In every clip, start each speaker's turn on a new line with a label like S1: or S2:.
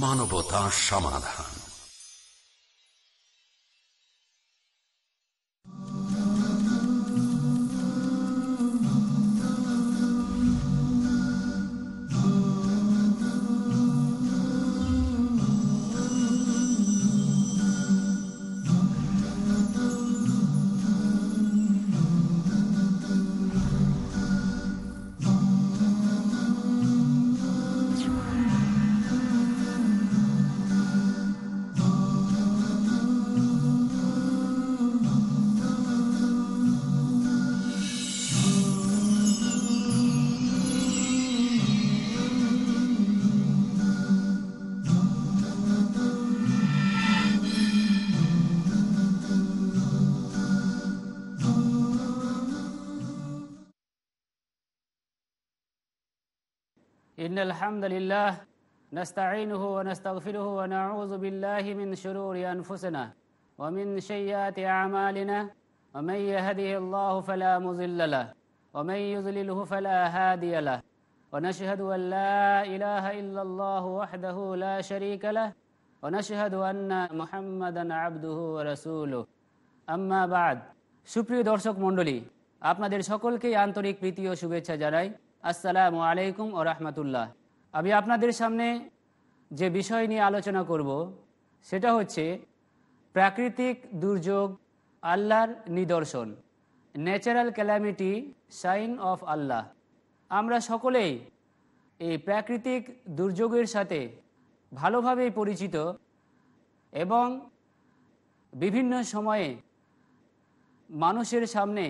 S1: মানবতা সমাধান
S2: إن الحمد لله نستعينه ونستغفره ونعوذ بالله من شرور أنفسنا ومن سيئات أعمالنا ومن يهده الله فلا مضل له ومن يضلله فلا هادي له ونشهد أن لا إله إلا الله وحده لا شريك له ونشهد أن محمدا عبده ورسوله أما بعد সুপ্রিয় দর্শক মণ্ডলী আপনাদের সকলকেই আন্তরিক প্রীতি ও শুভেচ্ছা জানাই আসসালামু আলাইকুম ও রহমতুল্লাহ আমি আপনাদের সামনে যে বিষয় নিয়ে আলোচনা করব সেটা হচ্ছে প্রাকৃতিক দুর্যোগ আল্লাহর নিদর্শন natural calamity sign of Allah আমরা সকলেই এই প্রাকৃতিক দুর্যোগের সাথে ভালোভাবেই পরিচিত এবং বিভিন্ন সময়ে মানুষের সামনে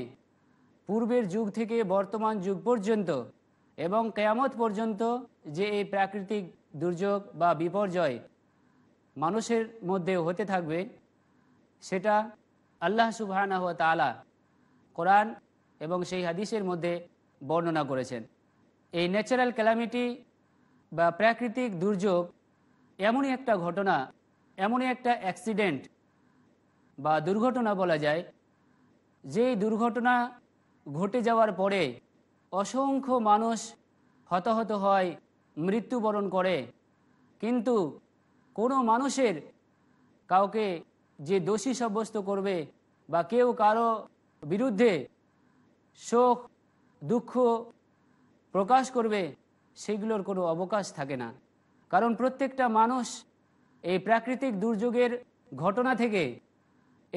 S2: পূর্বের যুগ থেকে বর্তমান যুগ পর্যন্ত এবং কেয়ামত পর্যন্ত যে এই প্রাকৃতিক দুর্যোগ বা বিপর্যয় মানুষের মধ্যে হতে থাকবে সেটা আল্লাহ সুবাহ তালা কোরআন এবং সেই হাদিসের মধ্যে বর্ণনা করেছেন এই ন্যাচারাল ক্যালামিটি বা প্রাকৃতিক দুর্যোগ এমনই একটা ঘটনা এমনই একটা অ্যাক্সিডেন্ট বা দুর্ঘটনা বলা যায় যেই দুর্ঘটনা ঘটে যাওয়ার পরে অসংখ্য মানুষ হতাহত হয় মৃত্যুবরণ করে কিন্তু কোনো মানুষের কাউকে যে দোষী সাব্যস্ত করবে বা কেউ কারো বিরুদ্ধে শোক দুঃখ প্রকাশ করবে সেগুলোর কোনো অবকাশ থাকে না কারণ প্রত্যেকটা মানুষ এই প্রাকৃতিক দুর্যোগের ঘটনা থেকে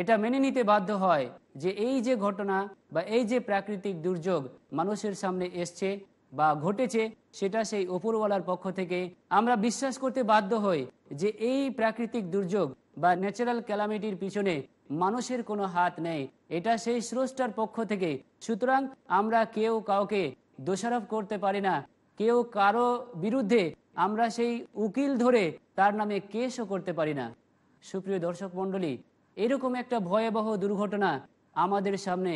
S2: এটা মেনে নিতে বাধ্য হয় যে এই যে ঘটনা বা এই যে প্রাকৃতিক দুর্যোগ মানুষের সামনে এসছে বা ঘটেছে সেটা সেই ওপরওয়ালার পক্ষ থেকে আমরা বিশ্বাস করতে বাধ্য হই যে এই প্রাকৃতিক দুর্যোগ বা ন্যাচারাল ক্যালামিটির পিছনে মানুষের কোনো হাত নেই এটা সেই স্রষ্টার পক্ষ থেকে সুতরাং আমরা কেউ কাউকে দোষারোপ করতে পারি না কেউ কারো বিরুদ্ধে আমরা সেই উকিল ধরে তার নামে কেসও করতে পারি না সুপ্রিয় দর্শক মণ্ডলী এরকম একটা ভয়াবহ দুর্ঘটনা আমাদের সামনে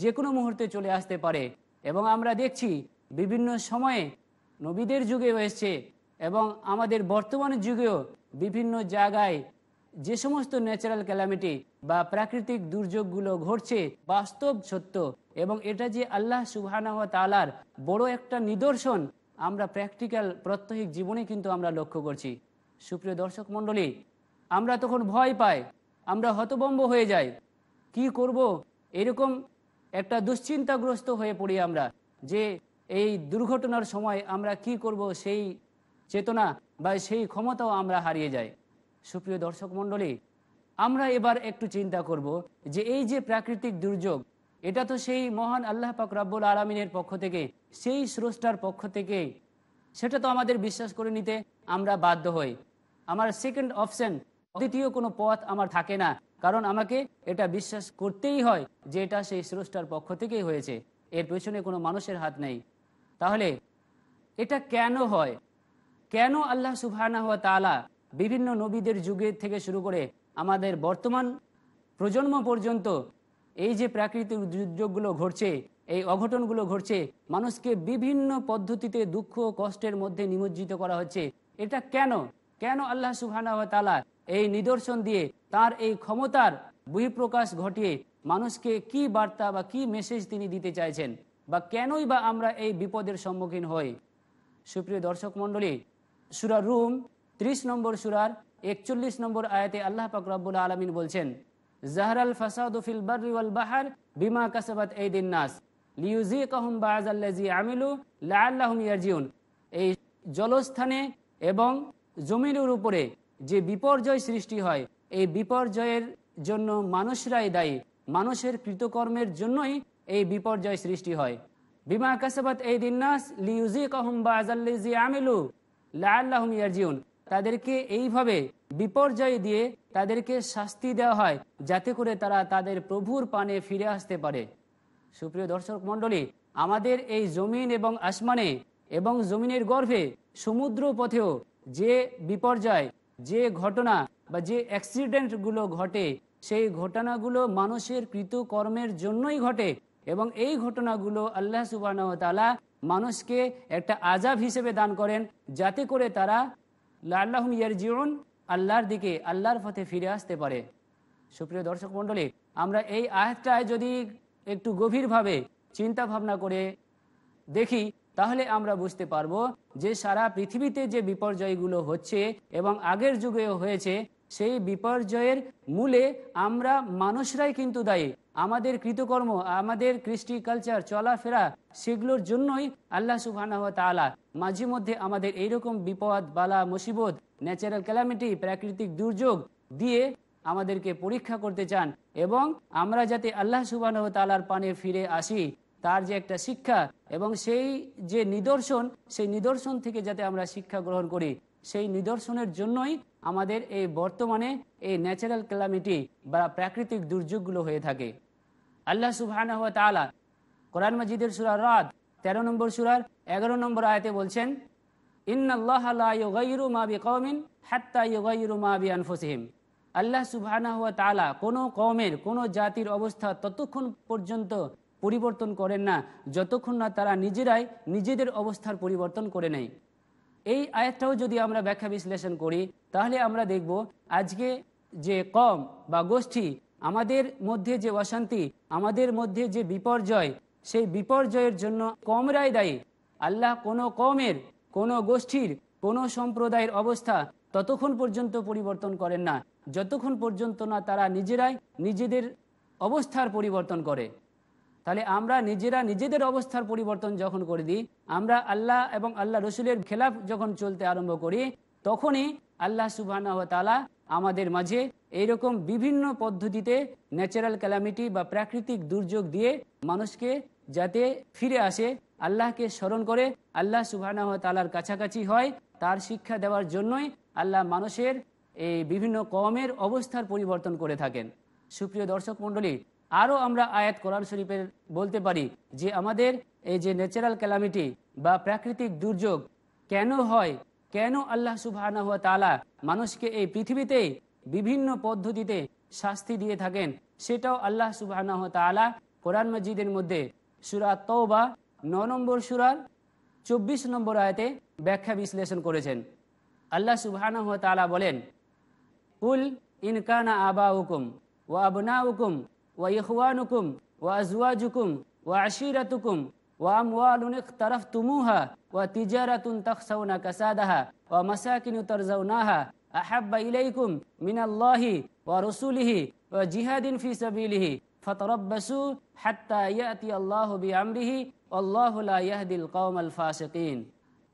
S2: যে কোনো মুহূর্তে চলে আসতে পারে এবং আমরা দেখছি বিভিন্ন সময়ে নবীদের যুগে হয়েছে এবং আমাদের বর্তমান যুগেও বিভিন্ন জায়গায় যে সমস্ত ন্যাচারাল ক্যালামিটি বা প্রাকৃতিক দুর্যোগগুলো ঘটছে বাস্তব সত্য এবং এটা যে আল্লাহ সুবাহানা তালার বড় একটা নিদর্শন আমরা প্র্যাকটিক্যাল প্রত্যহিক জীবনে কিন্তু আমরা লক্ষ্য করছি সুপ্রিয় দর্শক মণ্ডলী আমরা তখন ভয় পাই আমরা হতবম্ব হয়ে যাই কি করব। এরকম একটা দুশ্চিন্তাগ্রস্ত হয়ে পড়ি আমরা যে এই দুর্ঘটনার সময় আমরা কি করব সেই চেতনা বা সেই ক্ষমতাও আমরা হারিয়ে যাই সুপ্রিয় দর্শক মণ্ডলী আমরা এবার একটু চিন্তা করব যে এই যে প্রাকৃতিক দুর্যোগ এটা তো সেই মহান আল্লাহ পাক রাব্বুল আলমিনের পক্ষ থেকে সেই স্রষ্টার পক্ষ থেকে সেটা তো আমাদের বিশ্বাস করে নিতে আমরা বাধ্য হই আমার সেকেন্ড অপশন দ্বিতীয় কোনো পথ আমার থাকে না কারণ আমাকে এটা বিশ্বাস করতেই হয় যে এটা সেই স্রষ্টার পক্ষ থেকেই হয়েছে এর পেছনে কোনো মানুষের হাত নেই তাহলে এটা কেন হয় কেন আল্লাহ সুবাহানা হওয়া তালা বিভিন্ন নবীদের যুগের থেকে শুরু করে আমাদের বর্তমান প্রজন্ম পর্যন্ত এই যে প্রাকৃতিক দুর্যোগগুলো ঘটছে এই অঘটনগুলো ঘটছে মানুষকে বিভিন্ন পদ্ধতিতে দুঃখ কষ্টের মধ্যে নিমজ্জিত করা হচ্ছে এটা কেন কেন আল্লাহ সুহানা তালা এই নিদর্শন দিয়ে তার এই ক্ষমতার বহিঃপ্রকাশ ঘটিয়ে মানুষকে কি বার্তা বা কি মেসেজ তিনি দিতে চাইছেন বা কেনই বা আমরা এই বিপদের সম্মুখীন হই সুপ্রিয় দর্শক মন্ডলী সুরা রুম ৩০ নম্বর সুরার একচল্লিশ নম্বর আয়াতে আল্লাহ পাক রব্বুল আলমিন বলছেন জাহরাল ফাসাদুফিল বারিওয়াল বাহার বিমা কাসাবাত এই দিন নাস লিউজি কাহুম আজ আল্লাহ আমিলু লাল্লাহম ইয়ারজিউন এই জলস্থানে এবং জমিনের উপরে যে বিপর্যয় সৃষ্টি হয় এই বিপর্যয়ের জন্য মানুষরাই দায়ী মানুষের কৃতকর্মের জন্যই এই বিপর্যয় সৃষ্টি হয় বিমা কাসাবাত এই দিন্নাস লিউজি বা আজাল্লিজি আমিলু লাল্লাহম ইয়ারজিউন তাদেরকে এইভাবে বিপর্যয় দিয়ে তাদেরকে শাস্তি দেওয়া হয় যাতে করে তারা তাদের প্রভুর পানে ফিরে আসতে পারে সুপ্রিয় দর্শক মণ্ডলী আমাদের এই জমিন এবং আসমানে এবং জমিনের গর্ভে সমুদ্র পথেও যে বিপর্যয় যে ঘটনা বা যে অ্যাক্সিডেন্টগুলো ঘটে সেই ঘটনাগুলো মানুষের কৃতকর্মের জন্যই ঘটে এবং এই ঘটনাগুলো আল্লাহ তালা মানুষকে একটা আজাব হিসেবে দান করেন যাতে করে তারা আল্লাহ ইয়ার জীবন আল্লাহর দিকে আল্লাহর পথে ফিরে আসতে পারে সুপ্রিয় দর্শক মন্ডলী আমরা এই আয়টায় যদি একটু গভীরভাবে চিন্তা ভাবনা করে দেখি তাহলে আমরা বুঝতে পারবো যে সারা পৃথিবীতে যে বিপর্যয়গুলো হচ্ছে এবং আগের যুগেও হয়েছে সেই বিপর্যয়ের মূলে আমরা মানুষরাই কিন্তু দায়ী আমাদের কৃতকর্ম আমাদের কৃষ্টি কালচার চলাফেরা সেগুলোর জন্যই আল্লাহ সুবাহ তালা মাঝে মধ্যে আমাদের এইরকম বিপদ বালা মুসিবত ন্যাচারাল ক্যালামিটি প্রাকৃতিক দুর্যোগ দিয়ে আমাদেরকে পরীক্ষা করতে চান এবং আমরা যাতে আল্লাহ সুবাহ তালার পানে ফিরে আসি তার যে একটা শিক্ষা এবং সেই যে নিদর্শন সেই নিদর্শন থেকে যাতে আমরা শিক্ষা গ্রহণ করি সেই নিদর্শনের জন্যই আমাদের এই বর্তমানে এই ন্যাচারাল ক্যালামিটি বা প্রাকৃতিক দুর্যোগগুলো হয়ে থাকে আল্লাহ সুবাহ কোরআন মজিদের সুরার রাত ১৩ নম্বর সুরার এগারো নম্বর আয়তে বলছেন আল্লাহ সুবাহ কোনো কমের কোনো জাতির অবস্থা ততক্ষণ পর্যন্ত পরিবর্তন করেন না যতক্ষণ না তারা নিজেরাই নিজেদের অবস্থার পরিবর্তন করে নেয় এই আয়াতটাও যদি আমরা ব্যাখ্যা বিশ্লেষণ করি তাহলে আমরা দেখব আজকে যে কম বা গোষ্ঠী আমাদের মধ্যে যে অশান্তি আমাদের মধ্যে যে বিপর্যয় সেই বিপর্যয়ের জন্য কমরাই দায়ী আল্লাহ কোনো কমের কোনো গোষ্ঠীর কোনো সম্প্রদায়ের অবস্থা ততক্ষণ পর্যন্ত পরিবর্তন করেন না যতক্ষণ পর্যন্ত না তারা নিজেরাই নিজেদের অবস্থার পরিবর্তন করে তাহলে আমরা নিজেরা নিজেদের অবস্থার পরিবর্তন যখন করে দিই আমরা আল্লাহ এবং আল্লাহ রসুলের খেলাফ যখন চলতে আরম্ভ করি তখনই আল্লাহ সুবাহ তালা আমাদের মাঝে এইরকম বিভিন্ন পদ্ধতিতে ন্যাচারাল ক্যালামিটি বা প্রাকৃতিক দুর্যোগ দিয়ে মানুষকে যাতে ফিরে আসে আল্লাহকে স্মরণ করে আল্লাহ সুবাহ তালার কাছাকাছি হয় তার শিক্ষা দেওয়ার জন্যই আল্লাহ মানুষের এই বিভিন্ন কমের অবস্থার পরিবর্তন করে থাকেন সুপ্রিয় দর্শক মন্ডলী আরও আমরা আয়াত কোরআন শরীফের বলতে পারি যে আমাদের এই যে ন্যাচারাল ক্যালামিটি বা প্রাকৃতিক দুর্যোগ কেন হয় কেন আল্লাহ সুবাহ তালা মানুষকে এই পৃথিবীতে বিভিন্ন পদ্ধতিতে শাস্তি দিয়ে থাকেন সেটাও আল্লাহ সুবাহ তালা কোরআন মজিদের মধ্যে সুরা তৌবা ন নম্বর সুরার চব্বিশ নম্বর আয়তে ব্যাখ্যা বিশ্লেষণ করেছেন আল্লাহ সুবাহ তালা বলেন উল ইনকানা আবা হুকুম ও আবনা হুকুম ওয়াইহওয়ানুকুম ওয়াজওয়াজুকুম ওয়াশিরাতুকুম وأموال اقترفتموها وتجارة تخشون كسادها ومساكن ترزوناها أحب إليكم من الله ورسوله وجهاد في سبيله فتربصوا حتى يأتي الله بأمره والله لا يهدي القوم الفاسقين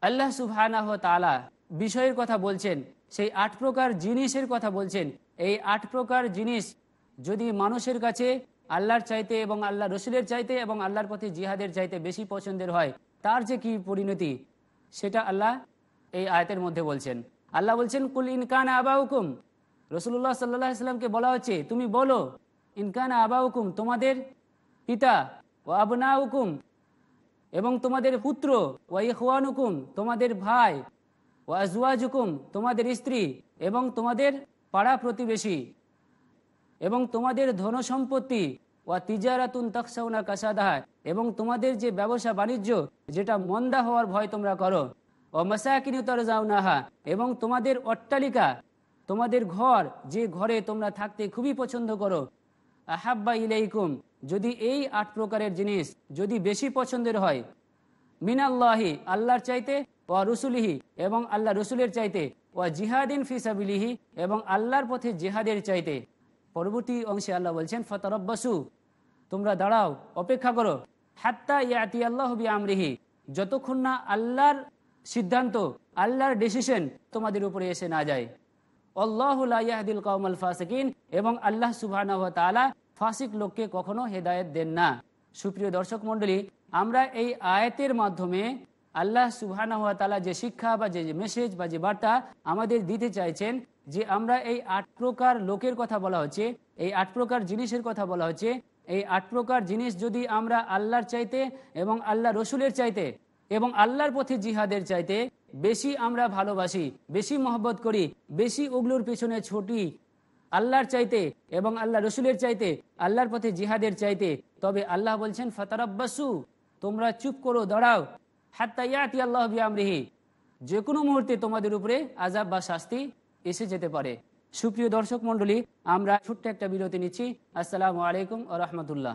S2: আল্লাহ সুবহানাহু তাআলা বিষয়ের কথা বলছেন সেই আট প্রকার জিনিসের কথা বলছেন এই আট প্রকার জিনিস যদি মানুষের কাছে আল্লাহর চাইতে এবং আল্লাহ রসুলের চাইতে এবং আল্লাহর পথে জিহাদের চাইতে বেশি পছন্দের হয় তার যে কি পরিণতি সেটা আল্লাহ এই আয়তের মধ্যে বলছেন আল্লাহ বলছেন কুল ইনকান আবা হুকুম রসুল্লাহ সাল্লাহ ইসলামকে বলা হচ্ছে তুমি বলো ইনকান আবা হুকুম তোমাদের পিতা ও আবনা হুকুম এবং তোমাদের পুত্র ও ইহওয়ান হুকুম তোমাদের ভাই ও আজওয়াজ হুকুম তোমাদের স্ত্রী এবং তোমাদের পাড়া প্রতিবেশী এবং তোমাদের ধন সম্পত্তি ওয়া তিজারাতুন তাকসাউনা কাসাদাহা এবং তোমাদের যে ব্যবসা বাণিজ্য যেটা মন্দা হওয়ার ভয় তোমরা করো ও মাসাকিনি তরজাউনাহা এবং তোমাদের অট্টালিকা তোমাদের ঘর যে ঘরে তোমরা থাকতে খুবই পছন্দ করো আহাব্বা ইলাইকুম যদি এই আট প্রকারের জিনিস যদি বেশি পছন্দের হয় মিনাল্লাহি আল্লাহর চাইতে ও রসুলিহি এবং আল্লাহ রসুলের চাইতে ও জিহাদিন ফিসাবিলিহি এবং আল্লাহর পথে জিহাদের চাইতে পরবর্তী অংশে আল্লাহ বলছেন ফতরব্বাসু তোমরা দাঁড়াও অপেক্ষা করো হাত্তা ইয়াতি আল্লাহ বি আমরিহি যতক্ষণ না আল্লাহর সিদ্ধান্ত আল্লাহর ডিসিশন তোমাদের উপরে এসে না যায় অল্লাহুল্লাহদিল কৌমল ফাসিকিন এবং আল্লাহ সুবাহ ফাসিক লোককে কখনো হেদায়ত দেন না সুপ্রিয় দর্শক মন্ডলী আমরা এই আয়াতের মাধ্যমে আল্লাহ সুবাহ তালা যে শিক্ষা বা যে মেসেজ বা যে বার্তা আমাদের দিতে চাইছেন যে আমরা এই আট প্রকার লোকের কথা বলা হচ্ছে এই আট প্রকার জিনিসের কথা বলা হচ্ছে এই আট প্রকার জিনিস যদি আমরা আল্লাহর চাইতে এবং আল্লাহ রসুলের চাইতে এবং আল্লাহর পথে জিহাদের চাইতে বেশি আমরা ভালোবাসি বেশি মহব্বত করি বেশি ওগুলোর পেছনে ছুটি আল্লাহর চাইতে এবং আল্লাহ রসুলের চাইতে আল্লাহর পথে জিহাদের চাইতে তবে আল্লাহ বলছেন ফাতারাব্বাসু তোমরা চুপ করো দাঁড়াও হাত্তাইয়াতি আল্লাহ বিয়ামরিহি যে কোনো মুহূর্তে তোমাদের উপরে আজাব বা শাস্তি এসে যেতে পারে সুপ্রিয় দর্শক মন্ডলী আমরা ছোট্ট একটা বিরতি নিচ্ছি আসসালামু আলাইকুম রহমতুল্লাহ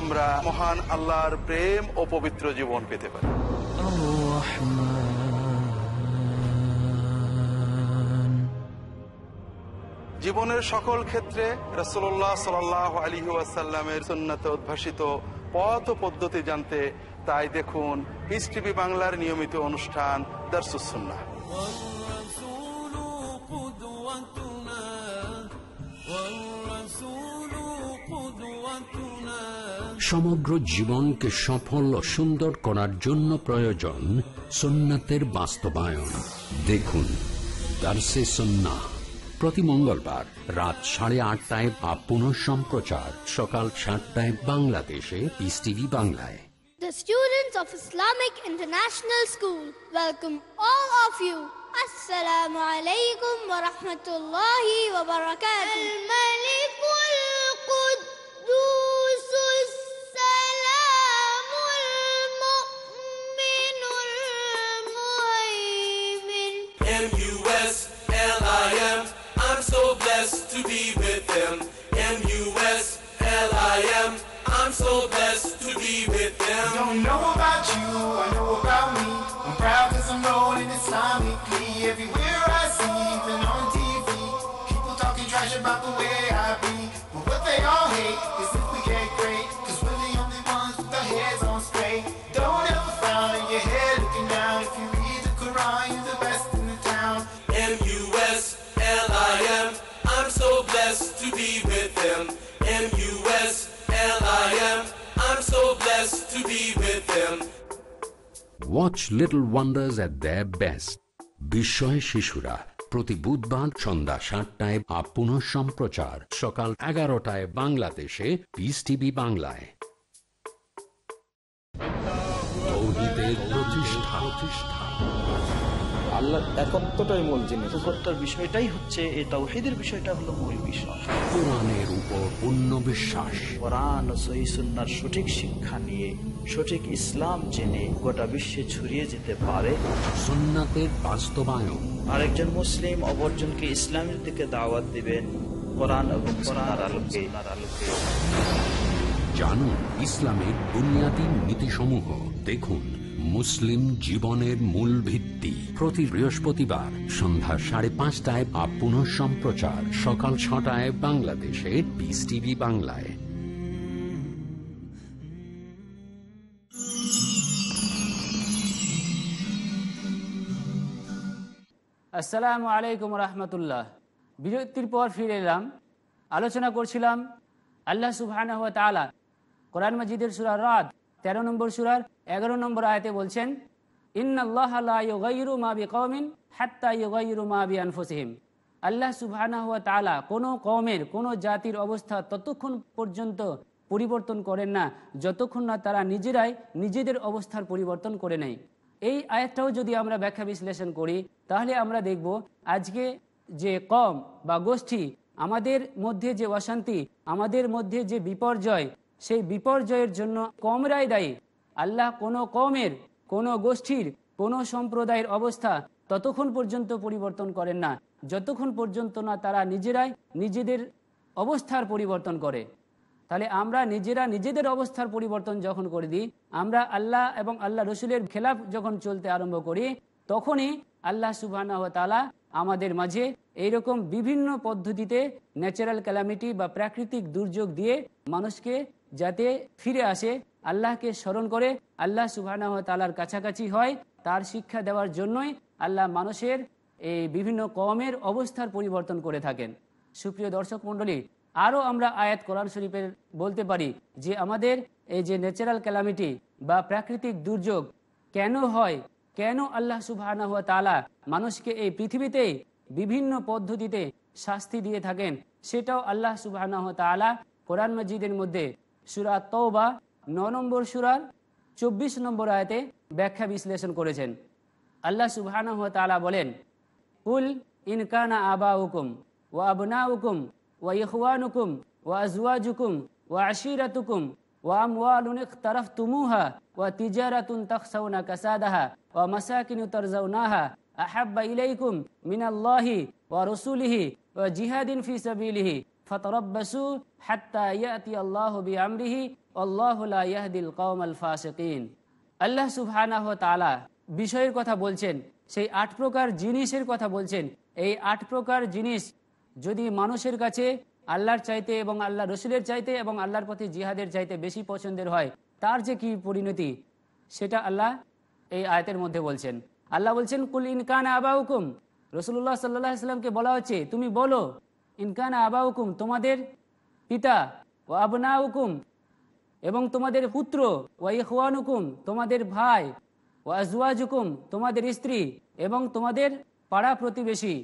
S1: আমরা মহান আল্লাহর প্রেম ও পবিত্র জীবন পেতে পারি জীবনের সকল ক্ষেত্রে রসোল্লাহ সাল আলী আসাল্লামের সন্ন্যতে উদ্ভাসিত পথ পদ্ধতি জানতে তাই দেখুন পিস বাংলার নিয়মিত অনুষ্ঠান দর্শুসন্না সমগ্র জীবনকে সফল ও সুন্দর করার জন্য প্রয়োজন সোনাতের বাস্তবায়ন দেখুন দার্সে সন্না প্রতি মঙ্গলবার রাত সাড়ে আটটায় বা পুনঃ সম্প্রচার সকাল সাতটায় বাংলাদেশে পিস টিভি বাংলায় The students of Islamic International School welcome
S2: all of you. Assalamu alaikum wa rahmatullahi wa barakatuh.
S1: them. Don't know about you, I know about me. I'm proud
S2: cause I'm rolling Islamically everywhere I see, even on TV. People talking trash about the way
S1: to be with them. Watch Little Wonders at their best. বিস্ময় শিশুরা প্রতি বুধবার সন্ধ্যা সাতটায় up পুনঃ সম্প্রচার সকাল এগারোটায় বাংলাদেশে পিস টিভি বাংলায় প্রতিষ্ঠা আল্লাহ একত্বটাই মূল জিনিস একত্বর বিষয়টাই হচ্ছে এই তাওহিদের বিষয়টা হলো মূল বিষয় কোরআনের উপর পূর্ণ বিশ্বাস কোরআন ও সহিসুন্নার সঠিক শিক্ষা নিয়ে সঠিক ইসলাম জেনে গোটা বিশ্বে ছড়িয়ে যেতে পারে সুন্নাতের বাস্তবায়ন আরেকজন মুসলিম অপরজনকে ইসলামের দিকে দাওয়াত দিবেন কোরআন এবং কোরআন আলোকে আলোকে জানুন ইসলামের বুনিয়াদী নীতিসমূহ দেখুন মুসলিম জীবনের মূল ভিত্তি প্রতি বৃহস্পতিবার সন্ধ্যা সাড়ে পাঁচটায় বা পুনঃ সম্প্রচার সকাল ছটায় বাংলাদেশে পিস টিভি বাংলায়
S2: আসসালামু আলাইকুম রহমতুল্লাহ বিরতির পর ফিরে এলাম আলোচনা করছিলাম আল্লাহ সুবাহ কোরআন মজিদের সুরা রাত তেরো নম্বর সুরার এগারো নম্বর আয়তে বলছেন আল্লাহ সুবাহানা হুয়া কমের কোনো জাতির অবস্থা ততক্ষণ পর্যন্ত পরিবর্তন করেন না যতক্ষণ না তারা নিজেরাই নিজেদের অবস্থার পরিবর্তন করে নেয় এই আয়াতটাও যদি আমরা ব্যাখ্যা বিশ্লেষণ করি তাহলে আমরা দেখব আজকে যে কম বা গোষ্ঠী আমাদের মধ্যে যে অশান্তি আমাদের মধ্যে যে বিপর্যয় সেই বিপর্যয়ের জন্য কমরাই দায়ী আল্লাহ কোনো কমের কোনো গোষ্ঠীর কোনো সম্প্রদায়ের অবস্থা ততক্ষণ পর্যন্ত পরিবর্তন করেন না যতক্ষণ পর্যন্ত না তারা নিজেরাই নিজেদের অবস্থার পরিবর্তন করে তাহলে আমরা নিজেরা নিজেদের অবস্থার পরিবর্তন যখন করে দিই আমরা আল্লাহ এবং আল্লাহ রসুলের খেলাফ যখন চলতে আরম্ভ করি তখনই আল্লাহ সুবাহ তালা আমাদের মাঝে এইরকম বিভিন্ন পদ্ধতিতে ন্যাচারাল ক্যালামিটি বা প্রাকৃতিক দুর্যোগ দিয়ে মানুষকে যাতে ফিরে আসে আল্লাহকে স্মরণ করে আল্লাহ সুবাহ তালার কাছাকাছি হয় তার শিক্ষা দেওয়ার জন্যই আল্লাহ মানুষের এই বিভিন্ন কমের অবস্থার পরিবর্তন করে থাকেন সুপ্রিয় দর্শক মণ্ডলী আরও আমরা আয়াত কোরআন শরীফের বলতে পারি যে আমাদের এই যে ন্যাচারাল ক্যালামিটি বা প্রাকৃতিক দুর্যোগ কেন হয় কেন আল্লাহ সুবাহ তালা মানুষকে এই পৃথিবীতে বিভিন্ন পদ্ধতিতে শাস্তি দিয়ে থাকেন সেটাও আল্লাহ সুবাহ তালা কোরআন মসজিদের মধ্যে সুরা তৌবা ন নম্বর সুরার চব্বিশ নম্বর আয়তে ব্যাখ্যা বিশ্লেষণ করেছেন আল্লাহ সুবাহানা তালা বলেন কুল ইনকানা আবা উকুম ও আবনা উকুম ও ইহওয়ানুকুম ও আজওয়াজুকুম ও আশিরাতুকুম وأموال اقترفتموها وتجارة تخشون كسادها ومساكن ترزوناها أحب إليكم من الله ورسوله وجهاد في سبيله ফতরব্বাসু হাত্তা ইয়াতি আল্লাহ বি আমরিহি আল্লাহুল্লাহ ইয়াহদিল কৌম আল আল্লাহ সুবহানাহ বিষয়ের কথা বলছেন সেই আট প্রকার জিনিসের কথা বলছেন এই আট প্রকার জিনিস যদি মানুষের কাছে আল্লাহর চাইতে এবং আল্লাহ রসুলের চাইতে এবং আল্লাহর পথে জিহাদের চাইতে বেশি পছন্দের হয় তার যে কি পরিণতি সেটা আল্লাহ এই আয়তের মধ্যে বলছেন আল্লাহ বলছেন কুল ইনকান আবাহুকুম রসুল্লাহ সাল্লাহ ইসলামকে বলা হচ্ছে তুমি বলো ইনকানা আবা হুকুম তোমাদের পিতা ও আবনা হুকুম এবং তোমাদের পুত্র ও ইহান হুকুম তোমাদের ভাই ও আজওয়াজ হুকুম তোমাদের স্ত্রী এবং তোমাদের পাড়া প্রতিবেশী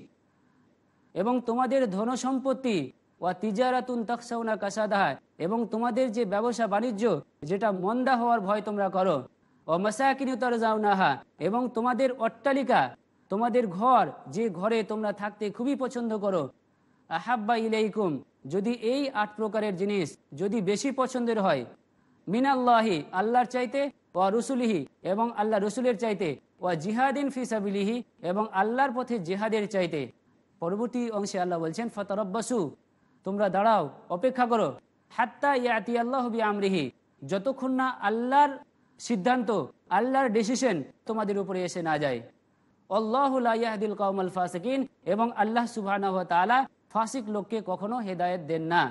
S2: এবং তোমাদের ধন সম্পত্তি ও তিজারাতুন তাকসাউনা কাসাদাহা এবং তোমাদের যে ব্যবসা বাণিজ্য যেটা মন্দা হওয়ার ভয় তোমরা করো ও মাসাকিনি নাহা এবং তোমাদের অট্টালিকা তোমাদের ঘর যে ঘরে তোমরা থাকতে খুবই পছন্দ করো আহাব্বা ইলাইকুম যদি এই আট প্রকারের জিনিস যদি বেশি পছন্দের হয় মিনাল্লাহি আল্লাহর চাইতে ও রসুলিহি এবং আল্লাহ রসুলের চাইতে ও জিহাদিন ফিসাবিলিহি এবং আল্লাহর পথে জিহাদের চাইতে পরবর্তী অংশে আল্লাহ বলছেন ফতরব্বাসু তোমরা দাঁড়াও অপেক্ষা করো হাত্তা ইয়াতি আল্লাহ আমরিহি যতক্ষণ না আল্লাহর সিদ্ধান্ত আল্লাহর ডিসিশন তোমাদের উপরে এসে না যায় আল্লাহুল কৌমল ফাসকিন এবং আল্লাহ সুবাহ ফাসিক লোককে কখনো হেদায়ত দেন না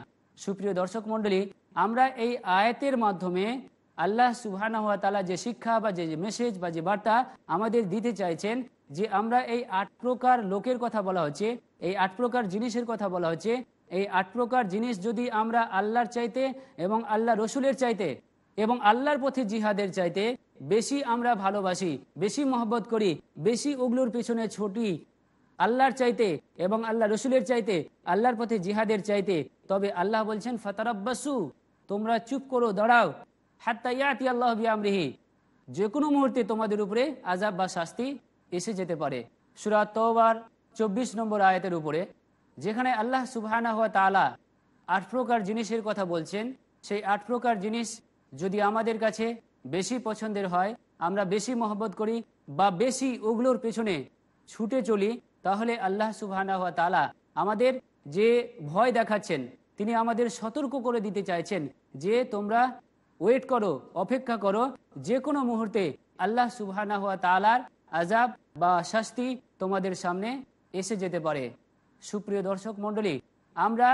S2: সুপ্রিয় দর্শক মন্ডলী আমরা এই আয়াতের মাধ্যমে আল্লাহ সুবাহানহা যে শিক্ষা বা যে মেসেজ বা যে বার্তা আমাদের দিতে চাইছেন যে আমরা এই আট প্রকার লোকের কথা বলা হচ্ছে এই আট প্রকার জিনিসের কথা বলা হচ্ছে এই আট প্রকার জিনিস যদি আমরা আল্লাহর চাইতে এবং আল্লাহ রসুলের চাইতে এবং আল্লাহর পথে জিহাদের চাইতে বেশি আমরা ভালোবাসি বেশি মহব্বত করি বেশি ওগুলোর পিছনে ছুটি আল্লাহর চাইতে এবং আল্লাহ রসুলের চাইতে আল্লাহর পথে জিহাদের চাইতে তবে আল্লাহ বলছেন ফাতারাব্বাসু তোমরা চুপ করো দাঁড়াও হাত্তাইয়াতি আল্লাহ বিয়ামরিহি যে কোনো মুহূর্তে তোমাদের উপরে আজাব বা শাস্তি এসে যেতে পারে সুরাত তোবার চব্বিশ নম্বর আয়াতের উপরে যেখানে আল্লাহ সুবাহানা হওয়া তালা আট প্রকার জিনিসের কথা বলছেন সেই আট প্রকার জিনিস যদি আমাদের কাছে বেশি পছন্দের হয় আমরা বেশি মহব্বত করি বা বেশি ওগুলোর পেছনে ছুটে চলি তাহলে আল্লাহ সুবাহ তালা আমাদের যে ভয় দেখাচ্ছেন তিনি আমাদের সতর্ক করে দিতে চাইছেন যে তোমরা ওয়েট করো অপেক্ষা করো যে কোনো মুহূর্তে আল্লাহ সুবাহ তালার আজাব বা শাস্তি তোমাদের সামনে এসে যেতে পারে সুপ্রিয় দর্শক মন্ডলী আমরা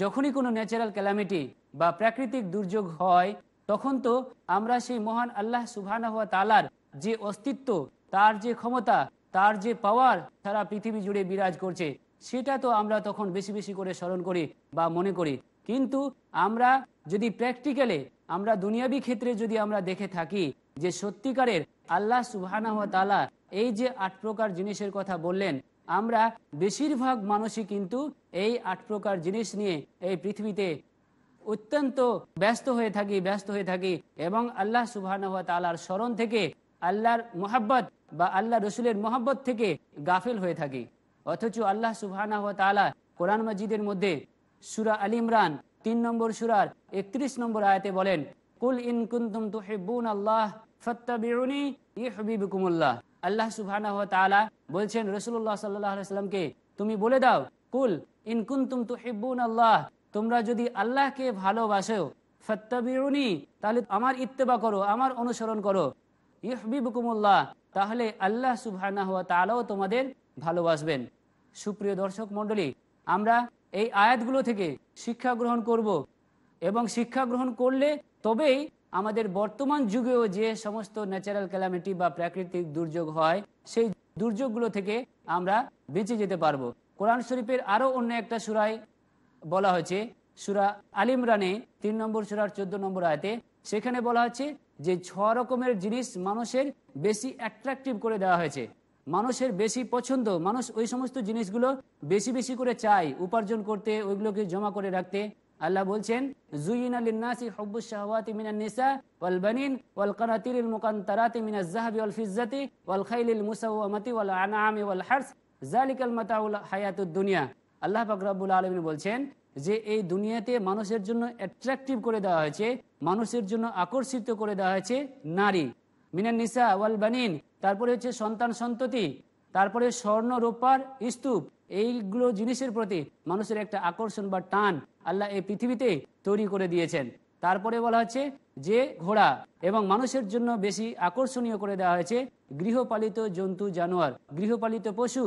S2: যখনই কোনো ন্যাচারাল ক্যালামিটি বা প্রাকৃতিক দুর্যোগ হয় তখন তো আমরা সেই মহান আল্লাহ সুবাহ তালার যে অস্তিত্ব তার যে ক্ষমতা তার যে পাওয়ার সারা পৃথিবী জুড়ে বিরাজ করছে সেটা তো আমরা তখন বেশি বেশি করে স্মরণ করি বা মনে করি কিন্তু আমরা যদি প্র্যাকটিক্যালে আমরা দুনিয়াবি ক্ষেত্রে যদি আমরা দেখে থাকি যে সত্যিকারের আল্লাহ সুবাহ তালা এই যে আট প্রকার জিনিসের কথা বললেন আমরা বেশিরভাগ মানুষই কিন্তু এই আট প্রকার জিনিস নিয়ে এই পৃথিবীতে অত্যন্ত ব্যস্ত হয়ে থাকি ব্যস্ত হয়ে থাকি এবং আল্লাহ সুবাহ তালার স্মরণ থেকে আল্লাহর মোহাব্বত বা আল্লাহ রসুলের মোহাব্বত থেকে গাফেল হয়ে থাকি অথচ আল্লাহ সুবাহ কোরআন মজিদের মধ্যে সুরা আল ইমরান তিন নম্বর সুরার একত্রিশ নম্বর আয়তে বলেন কুল ইন কুন্তুম আল্লাহ আল্লাহ বলছেন সাল্লামকে তুমি বলে দাও কুল ইন তো তুহিব্বুন আল্লাহ তোমরা যদি আল্লাহকে ভালোবাসো ফাত্তাবিউনি তাহলে আমার ইত্তেবা করো আমার অনুসরণ করো ইহবিবকুমুল্লাহ তাহলে আল্লাহ সুবাহ হওয়া তালাও তোমাদের ভালোবাসবেন সুপ্রিয় দর্শক মন্ডলী আমরা এই আয়াতগুলো থেকে শিক্ষা গ্রহণ করব এবং শিক্ষা গ্রহণ করলে তবেই আমাদের বর্তমান যুগেও যে সমস্ত ন্যাচারাল ক্যালামিটি বা প্রাকৃতিক দুর্যোগ হয় সেই দুর্যোগগুলো থেকে আমরা বেঁচে যেতে পারবো কোরআন শরীফের আরও অন্য একটা সুরায় বলা হয়েছে সুরা আলিমরানে তিন নম্বর সুরার চোদ্দ নম্বর আয়তে সেখানে বলা হচ্ছে যে ছ রকমের জিনিস মানুষের বেশি অ্যাট্রাকটিভ করে দেওয়া হয়েছে মানুষের বেশি পছন্দ মানুষ ওই সমস্ত জিনিসগুলো বেশি বেশি করে চায় উপার্জন করতে ওইগুলোকে জমা করে রাখতে আল্লাহ বলছেন ওয়াল মাতাউল দুনিয়া আল্লাহ পাক রব্বুল বলছেন যে এই দুনিয়াতে মানুষের জন্য অ্যাট্রাকটিভ করে দেওয়া হয়েছে মানুষের জন্য আকর্ষিত করে দেওয়া হয়েছে নারী মিনান নিসা ওয়াল বানিন তারপরে হচ্ছে সন্তান সন্ততি তারপরে স্বর্ণ রোপার স্তূপ এইগুলো জিনিসের প্রতি মানুষের একটা আকর্ষণ বা টান আল্লাহ এই পৃথিবীতে তৈরি করে দিয়েছেন তারপরে বলা হচ্ছে যে ঘোড়া এবং মানুষের জন্য বেশি আকর্ষণীয় করে দেওয়া হয়েছে গৃহপালিত জন্তু জানোয়ার গৃহপালিত পশু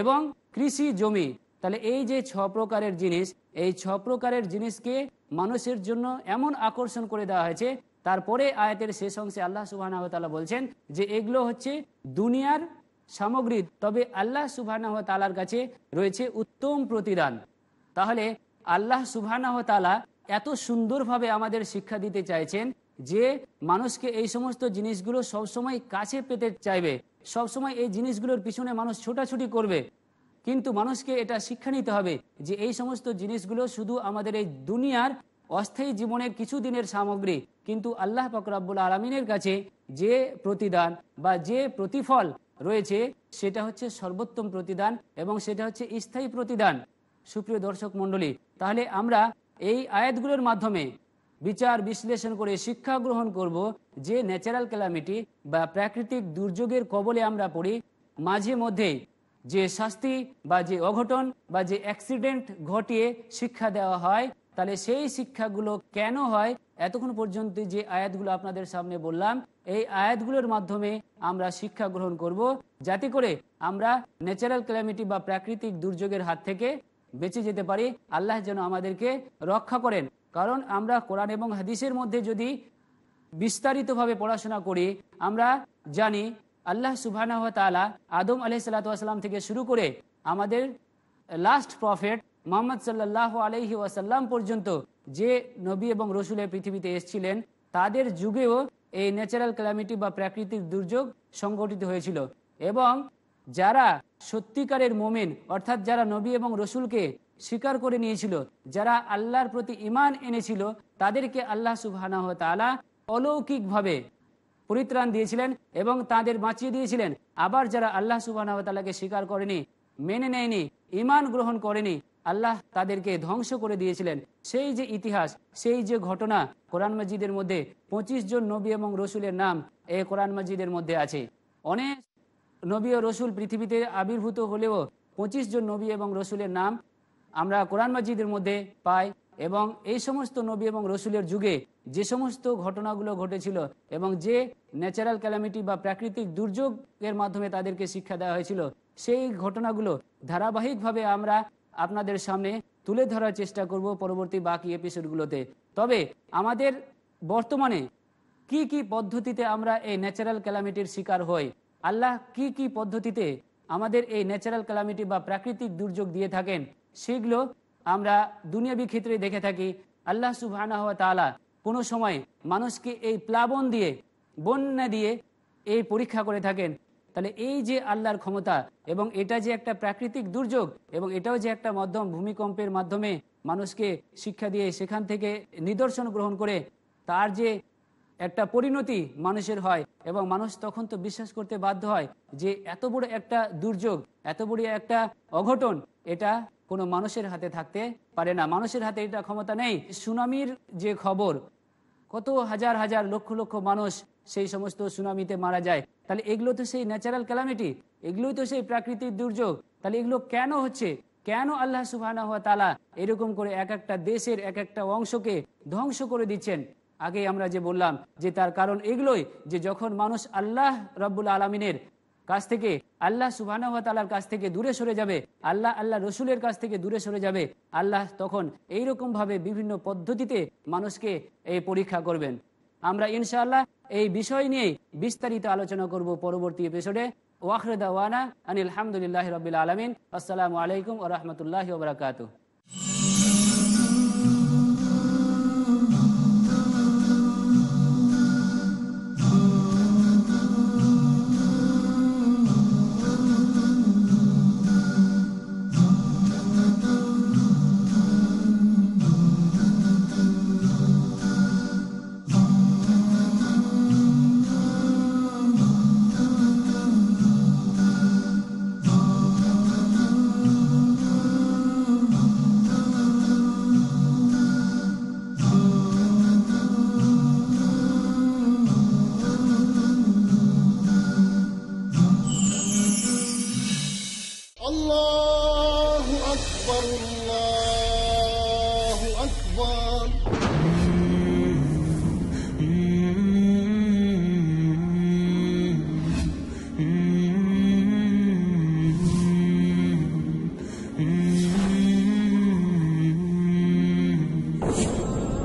S2: এবং কৃষি জমি তাহলে এই যে ছ প্রকারের জিনিস এই ছ প্রকারের জিনিসকে মানুষের জন্য এমন আকর্ষণ করে দেওয়া হয়েছে তারপরে আয়াতের শেষ অংশে আল্লাহ সুবাহ বলছেন যে এগুলো হচ্ছে দুনিয়ার সামগ্রী তবে আল্লাহ সুবাহ তালার কাছে রয়েছে উত্তম প্রতিদান তাহলে আল্লাহ সুবাহ তালা এত সুন্দরভাবে আমাদের শিক্ষা দিতে চাইছেন যে মানুষকে এই সমস্ত জিনিসগুলো সবসময় কাছে পেতে চাইবে সবসময় এই জিনিসগুলোর পিছনে মানুষ ছোটাছুটি করবে কিন্তু মানুষকে এটা শিক্ষা নিতে হবে যে এই সমস্ত জিনিসগুলো শুধু আমাদের এই দুনিয়ার অস্থায়ী জীবনের কিছু দিনের সামগ্রী কিন্তু আল্লাহ ফকরাবুল আলমিনের কাছে যে প্রতিদান বা যে প্রতিফল রয়েছে সেটা হচ্ছে সর্বোত্তম প্রতিদান এবং সেটা হচ্ছে স্থায়ী প্রতিদান সুপ্রিয় দর্শক মন্ডলী তাহলে আমরা এই আয়াতগুলোর মাধ্যমে বিচার বিশ্লেষণ করে শিক্ষা গ্রহণ করব যে ন্যাচারাল ক্যালামিটি বা প্রাকৃতিক দুর্যোগের কবলে আমরা পড়ি মাঝে মধ্যেই যে শাস্তি বা যে অঘটন বা যে অ্যাক্সিডেন্ট ঘটিয়ে শিক্ষা দেওয়া হয় তাহলে সেই শিক্ষাগুলো কেন হয় এতক্ষণ পর্যন্ত যে আয়াতগুলো আপনাদের সামনে বললাম এই আয়াতগুলোর মাধ্যমে আমরা শিক্ষা গ্রহণ করব যাতে করে আমরা ন্যাচারাল ক্যালামিটি বা প্রাকৃতিক দুর্যোগের হাত থেকে বেঁচে যেতে পারি আল্লাহ যেন আমাদেরকে রক্ষা করেন কারণ আমরা কোরআন এবং হাদিসের মধ্যে যদি বিস্তারিতভাবে পড়াশোনা করি আমরা জানি আল্লাহ সুবাহ তালা আদম আলহ সাল্লাতাম থেকে শুরু করে আমাদের লাস্ট প্রফেট মোহাম্মদ সাল্লাহ আলহি ওয়াসাল্লাম পর্যন্ত যে নবী এবং রসুলের পৃথিবীতে এসছিলেন তাদের যুগেও এই ন্যাচারাল ক্যালামিটি বা প্রাকৃতিক দুর্যোগ সংগঠিত হয়েছিল এবং যারা সত্যিকারের মোমেন অর্থাৎ যারা নবী এবং রসুলকে স্বীকার করে নিয়েছিল যারা আল্লাহর প্রতি ইমান এনেছিল তাদেরকে আল্লাহ সুবাহ তালা অলৌকিকভাবে পরিত্রাণ দিয়েছিলেন এবং তাদের বাঁচিয়ে দিয়েছিলেন আবার যারা আল্লাহ সুবাহকে স্বীকার করেনি মেনে নেয়নি ইমান গ্রহণ করেনি আল্লাহ তাদেরকে ধ্বংস করে দিয়েছিলেন সেই যে ইতিহাস সেই যে ঘটনা কোরআন মসজিদের মধ্যে ২৫ জন নবী এবং রসুলের নাম এ কোরআন মসজিদের মধ্যে আছে অনেক নবী ও রসুল পৃথিবীতে আবির্ভূত হলেও ২৫ জন নবী এবং রসুলের নাম আমরা কোরআন মসজিদের মধ্যে পাই এবং এই সমস্ত নবী এবং রসুলের যুগে যে সমস্ত ঘটনাগুলো ঘটেছিল এবং যে ন্যাচারাল ক্যালামিটি বা প্রাকৃতিক দুর্যোগের মাধ্যমে তাদেরকে শিক্ষা দেওয়া হয়েছিল সেই ঘটনাগুলো ধারাবাহিকভাবে আমরা আপনাদের সামনে তুলে ধরার চেষ্টা করব পরবর্তী বাকি এপিসোডগুলোতে তবে আমাদের বর্তমানে কি কি পদ্ধতিতে আমরা এই ন্যাচারাল ক্যালামিটির শিকার হই আল্লাহ কি কি পদ্ধতিতে আমাদের এই ন্যাচারাল ক্যালামিটি বা প্রাকৃতিক দুর্যোগ দিয়ে থাকেন সেগুলো আমরা দুনিয়াবি ক্ষেত্রে দেখে থাকি আল্লাহ সুবাহ কোনো সময় মানুষকে এই প্লাবন দিয়ে বন্যা দিয়ে এই পরীক্ষা করে থাকেন তাহলে এই যে আল্লাহর ক্ষমতা এবং এটা যে একটা প্রাকৃতিক দুর্যোগ এবং এটাও যে একটা মাধ্যম ভূমিকম্পের মাধ্যমে মানুষকে শিক্ষা দিয়ে সেখান থেকে নিদর্শন গ্রহণ করে তার যে একটা পরিণতি মানুষের হয় এবং মানুষ তখন তো বিশ্বাস করতে বাধ্য হয় যে এত বড় একটা দুর্যোগ এত বড় একটা অঘটন এটা কোনো মানুষের হাতে থাকতে পারে না মানুষের হাতে এটা ক্ষমতা নেই সুনামির যে খবর কত হাজার হাজার লক্ষ লক্ষ মানুষ সেই সমস্ত সুনামিতে মারা যায় তাহলে এগুলো তো সেই ন্যাচারাল ক্যালামিটি এগুলোই তো সেই প্রাকৃতিক দুর্যোগ তাহলে এগুলো কেন হচ্ছে কেন আল্লাহ হওয়া তালা এরকম করে এক একটা দেশের এক একটা অংশকে ধ্বংস করে দিচ্ছেন আগে আমরা যে বললাম যে তার কারণ এগুলোই যে যখন মানুষ আল্লাহ রব্বুল আলমিনের কাছ থেকে আল্লাহ সুবাহর কাছ থেকে দূরে সরে যাবে আল্লাহ আল্লাহ রসুলের কাছ থেকে দূরে সরে যাবে আল্লাহ তখন এইরকমভাবে ভাবে বিভিন্ন পদ্ধতিতে মানুষকে এই পরীক্ষা করবেন আমরা ইনশাআল্লাহ এই বিষয় নিয়ে বিস্তারিত আলোচনা করব পরবর্তী এপিসোডে ওয়াখরেদাওয়ানা আনিল হামদুলিল্লাহ রবিল আলমিন আসসালামু আলাইকুম ও রহমতুল্লাহ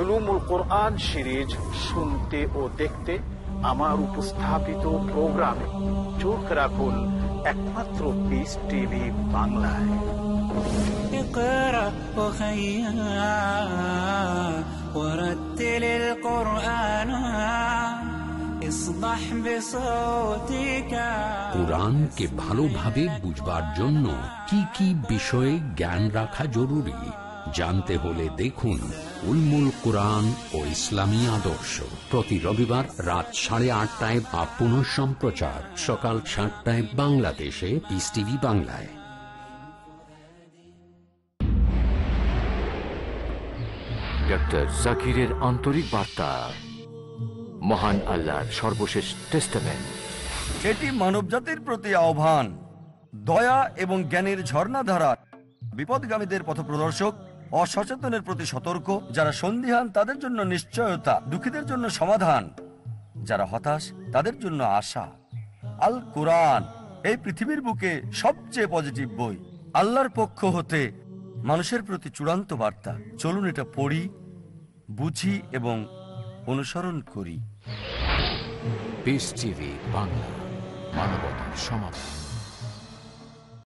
S1: উলুমুল কোরআন সিরিজ শুনতে ও দেখতে আমার উপস্থাপিত একমাত্র টিভি ভালোভাবে বুঝবার জন্য কি কি বিষয়ে জ্ঞান রাখা জরুরি জানতে হলে দেখুন উলমুল কোরআন ও ইসলামী আদর্শ প্রতি রবিবার রাত সাড়ে আটটায় বা পুনঃ সম্প্রচার সকাল সাতটায় বাংলাদেশে পিস টিভি বাংলায় ডক্টর জাকিরের আন্তরিক বার্তা মহান আল্লাহর সর্বশেষ টেস্টামেন্ট এটি মানবজাতির প্রতি আহ্বান দয়া এবং জ্ঞানের ঝর্ণাধারা বিপদগামীদের পথপ্রদর্শক অসচেতনের প্রতি সতর্ক যারা সন্ধিহান তাদের জন্য নিশ্চয়তা দুঃখীদের জন্য সমাধান যারা হতাশ তাদের জন্য আশা আল কোরআন এই পৃথিবীর বুকে সবচেয়ে পজিটিভ বই আল্লাহর পক্ষ হতে মানুষের প্রতি চূড়ান্ত বার্তা চলুন এটা পড়ি বুঝি এবং অনুসরণ করি বাংলা মানবতার সমাধান